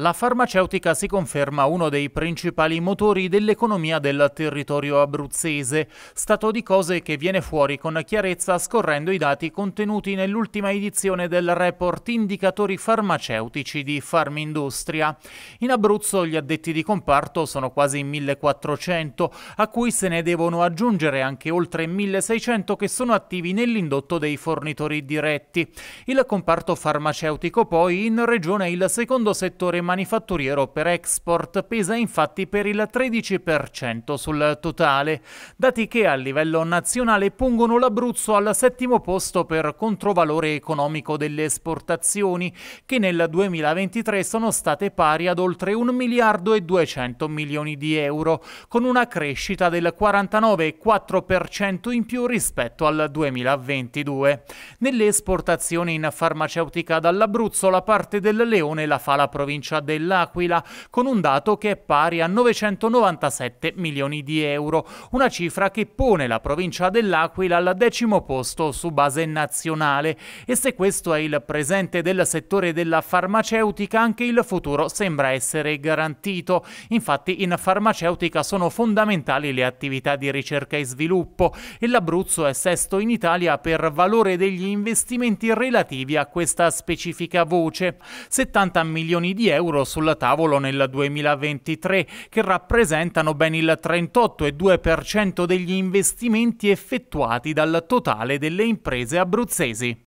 La farmaceutica si conferma uno dei principali motori dell'economia del territorio abruzzese, stato di cose che viene fuori con chiarezza scorrendo i dati contenuti nell'ultima edizione del report Indicatori farmaceutici di Farmindustria. In Abruzzo gli addetti di comparto sono quasi 1400, a cui se ne devono aggiungere anche oltre 1600 che sono attivi nell'indotto dei fornitori diretti. Il comparto farmaceutico poi in regione è il secondo settore manifatturiero per export pesa infatti per il 13% sul totale, dati che a livello nazionale pongono l'Abruzzo al settimo posto per controvalore economico delle esportazioni, che nel 2023 sono state pari ad oltre 1 miliardo e 200 milioni di euro, con una crescita del 49,4% in più rispetto al 2022. Nelle esportazioni in farmaceutica dall'Abruzzo la parte del Leone la fa la provincia provincia dell'Aquila, con un dato che è pari a 997 milioni di euro, una cifra che pone la provincia dell'Aquila al decimo posto su base nazionale. E se questo è il presente del settore della farmaceutica, anche il futuro sembra essere garantito. Infatti in farmaceutica sono fondamentali le attività di ricerca e sviluppo e l'Abruzzo è sesto in Italia per valore degli investimenti relativi a questa specifica voce, 70 milioni di euro euro sulla tavolo nel 2023, che rappresentano ben il 38,2% degli investimenti effettuati dal totale delle imprese abruzzesi.